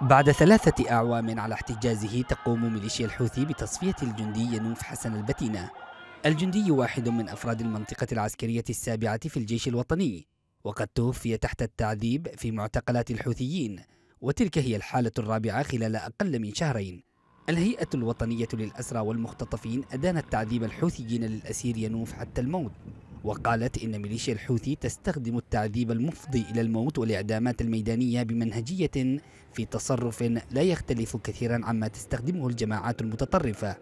بعد ثلاثة أعوام على احتجازه تقوم ميليشيا الحوثي بتصفية الجندي ينوف حسن البتينة الجندي واحد من أفراد المنطقة العسكرية السابعة في الجيش الوطني وقد توفي تحت التعذيب في معتقلات الحوثيين وتلك هي الحالة الرابعة خلال أقل من شهرين الهيئة الوطنية للأسرى والمختطفين أدانت تعذيب الحوثيين للأسير ينوف حتى الموت وقالت إن ميليشيا الحوثي تستخدم التعذيب المفضي إلى الموت والإعدامات الميدانية بمنهجية في تصرف لا يختلف كثيرا عما تستخدمه الجماعات المتطرفة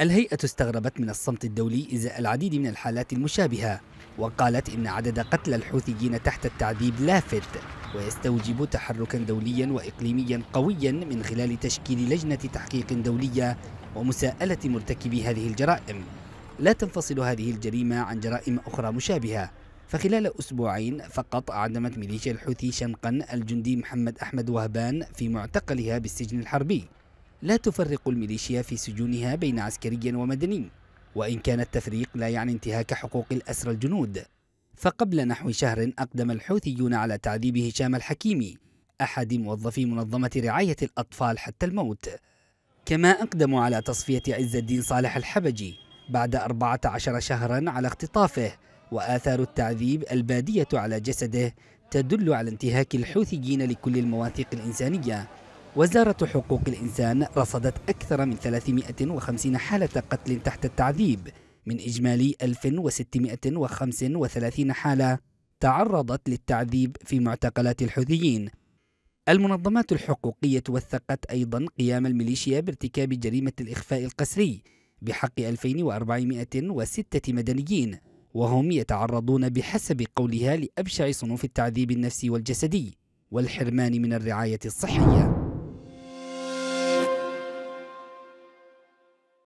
الهيئة استغربت من الصمت الدولي إزاء العديد من الحالات المشابهة وقالت إن عدد قتلى الحوثيين تحت التعذيب لافت ويستوجب تحركا دوليا وإقليميا قويا من خلال تشكيل لجنة تحقيق دولية ومساءلة مرتكبي هذه الجرائم لا تنفصل هذه الجريمة عن جرائم أخرى مشابهة فخلال أسبوعين فقط أعدمت ميليشيا الحوثي شنقا الجندي محمد أحمد وهبان في معتقلها بالسجن الحربي لا تفرق الميليشيا في سجونها بين عسكري ومدني وإن كان التفريق لا يعني انتهاك حقوق الأسرى الجنود فقبل نحو شهر أقدم الحوثيون على تعذيب هشام الحكيمي أحد موظفي منظمة رعاية الأطفال حتى الموت كما أقدموا على تصفية عز الدين صالح الحبجي بعد 14 شهرا على اختطافه وآثار التعذيب البادية على جسده تدل على انتهاك الحوثيين لكل المواثيق الإنسانية وزارة حقوق الإنسان رصدت أكثر من 350 حالة قتل تحت التعذيب من إجمالي 1635 حالة تعرضت للتعذيب في معتقلات الحوثيين المنظمات الحقوقية وثقت أيضا قيام الميليشيا بارتكاب جريمة الإخفاء القسري بحق 2406 مدنيين وهم يتعرضون بحسب قولها لأبشع صنوف التعذيب النفسي والجسدي والحرمان من الرعاية الصحية